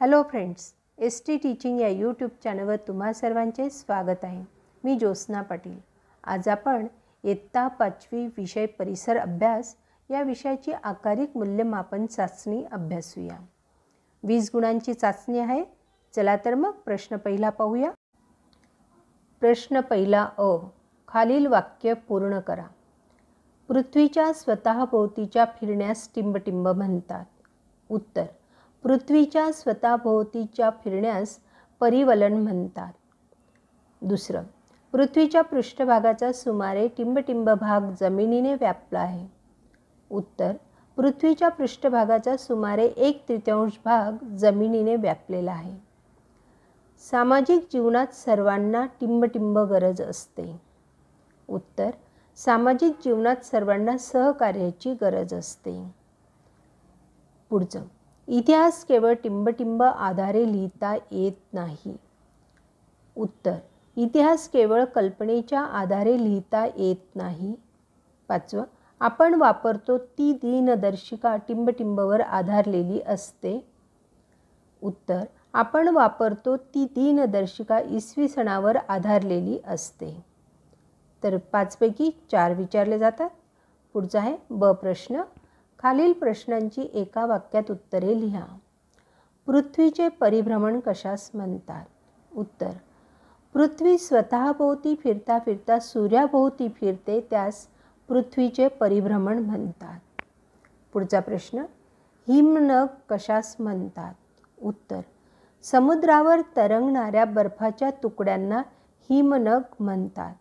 hello friends S T teaching या YouTube चॅनलवर तुम्हा सर्वांचे स्वागत आहे मी ज्योत्स्ना पाटील आज आपण इयत्ता पाचवी विषय परिसर अभ्यास या विषयाची आकारिक मूल्यमापन चाचणी अभ्यासूया वीस गुणांची चाचणी आहे चला तर मग प्रश्न पहिला पाहूया प्रश्न पहिला अ खालील वाक्य पूर्ण करा पृथ्वीच्या स्वतःभोवतीच्या फिरण्यास टिंबटिंब म्हणतात उत्तर पृथ्वीच्या स्वतःभोवतीच्या फिरण्यास परिवलन म्हणतात दुसरं पृथ्वीच्या पृष्ठभागाचा सुमारे टिंबटिंब भाग जमिनीने व्यापला आहे उत्तर पृथ्वीच्या पृष्ठभागाचा सुमारे एक तृतीयांश भाग जमिनीने व्यापलेला आहे सामाजिक जीवनात सर्वांना टिंबटिंब गरज असते उत्तर सामाजिक जीवनात सर्वांना सहकार्याची गरज असते पुढचं इतिहास केवळ टिंबटिंब आधारे लिहिता येत नाही उत्तर इतिहास केवळ कल्पनेच्या आधारे लिहिता येत नाही पाचवं आपण वापरतो ती दिनदर्शिका टिंबटिंबवर आधारलेली असते उत्तर आपण वापरतो ती दिनदर्शिका इसवी सणावर आधारलेली असते तर पाचपैकी चार विचारले जातात पुढचा आहे ब प्रश्न खालील प्रश्नांची एका वाक्यात उत्तरे लिहा पृथ्वीचे परिभ्रमण कशास म्हणतात उत्तर पृथ्वी स्वतःभोवती फिरता फिरता सूर्याभोवती फिरते त्यास पृथ्वीचे परिभ्रमण म्हणतात पुढचा प्रश्न हिमनग कशास म्हणतात उत्तर समुद्रावर तरंगणाऱ्या बर्फाच्या तुकड्यांना हिमनग म्हणतात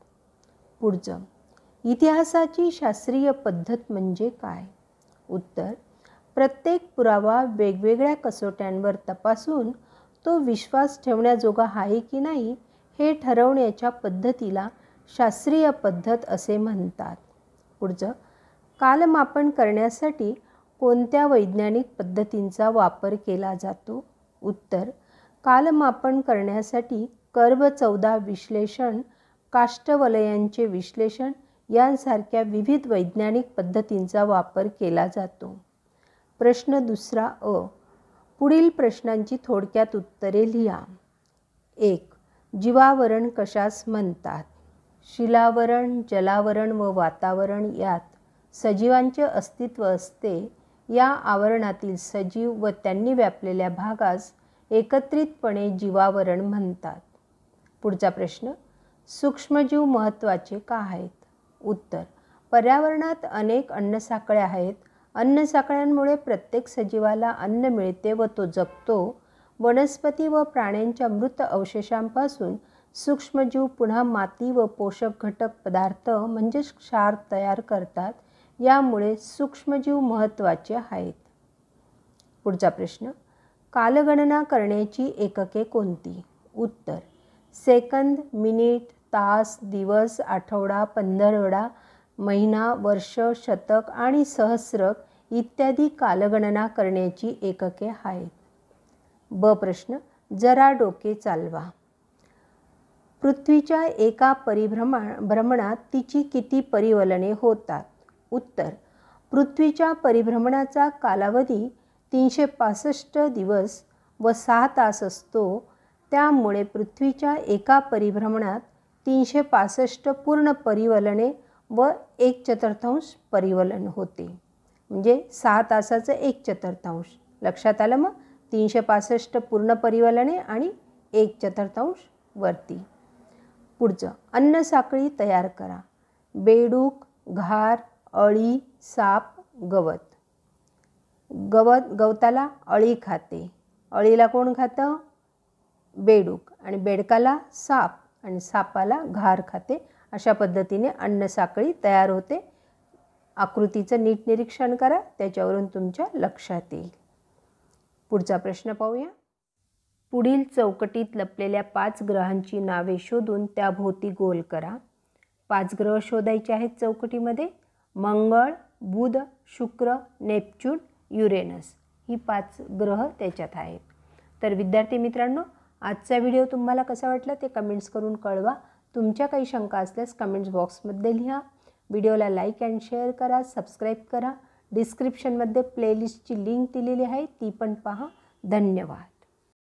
पुढचं इतिहासाची शास्त्रीय पद्धत म्हणजे काय उत्तर प्रत्येक पुरावा वेगवेगळ्या कसोट्यांवर तपासून तो विश्वास ठेवण्याजोगा आहे की नाही हे ठरवण्याच्या पद्धतीला शास्त्रीय पद्धत असे म्हणतात पुढचं कालमापन करण्यासाठी कोणत्या वैज्ञानिक पद्धतींचा वापर केला जातो उत्तर कालमापन करण्यासाठी कर्व चौदा विश्लेषण काष्टवलयांचे विश्लेषण यांसारख्या विविध वैज्ञानिक पद्धतींचा वापर केला जातो प्रश्न दुसरा अ पुढील प्रश्नांची थोडक्यात उत्तरे लिहा एक जीवावरण कशास म्हणतात शिलावरण जलावरण व वातावरण यात सजीवांचे अस्तित्व असते या आवरणातील सजीव व त्यांनी व्यापलेल्या भागास एकत्रितपणे जीवावरण म्हणतात पुढचा प्रश्न सूक्ष्मजीव महत्त्वाचे का आहेत उत्तर पर्यावरणात अनेक अन्नसाखळ्या आहेत अन्नसाखळ्यांमुळे प्रत्येक सजीवाला अन्न मिळते व तो जगतो वनस्पती व प्राण्यांच्या मृत अवशेषांपासून सूक्ष्मजीव पुन्हा माती व पोषक घटक पदार्थ म्हणजेच क्षार तयार करतात यामुळे सूक्ष्मजीव महत्त्वाचे आहेत पुढचा प्रश्न कालगणना करण्याची एकके कोणती उत्तर सेकंद मिनिट तास दिवस आठवडा पंधरवडा महिना वर्ष शतक आणि सहस्रक इत्यादी कालगणना करण्याची एकके आहेत ब प्रश्न जरा डोके चालवा पृथ्वीच्या एका परिभ्रमा भ्रमणात तिची किती परिवलने होतात उत्तर पृथ्वीच्या परिभ्रमणाचा कालावधी तीनशे पासष्ट दिवस व सहा तास असतो त्यामुळे पृथ्वीच्या एका परिभ्रमणात तीनशे पासष्ट पूर्ण परिवलने व एक चतुर्थांश परिवलन होते म्हणजे सहा तासाचं एक चतुर्थांश लक्षात आलं मग तीनशे पासष्ट पूर्ण परिवलने आणि एक चतुर्थांश वरती पुढचं अन्न साखळी तयार करा बेडूक घार अळी साप गवत गवत गवताला अळी खाते अळीला कोण खातं बेडूक आणि बेडकाला साप आणि सापाला घार खाते अशा पद्धतीने अन्नसाखळी तयार होते आकृतीचं नीट निरीक्षण करा त्याच्यावरून तुमच्या लक्षात येईल पुढचा प्रश्न पाहूया पुढील चौकटीत लपलेल्या पाच ग्रहांची नावे शोधून त्याभोवती गोल करा पाच ग्रह शोधायचे आहेत चौकटीमध्ये मंगळ बुध शुक्र नेपच्यून युरेनस ही पाच ग्रह त्याच्यात आहेत तर विद्यार्थी मित्रांनो आजचा व्हिडिओ तुम्हाला कसा वाटला ते कमेंट्स करून कळवा तुमच्या काही शंका असल्यास कमेंट्स बॉक्समध्ये लिहा व्हिडिओला लाईक अँड शेअर करा सबस्क्राईब करा डिस्क्रिप्शनमध्ये प्लेलिस्टची लिंक दिलेली आहे ती पण पहा धन्यवाद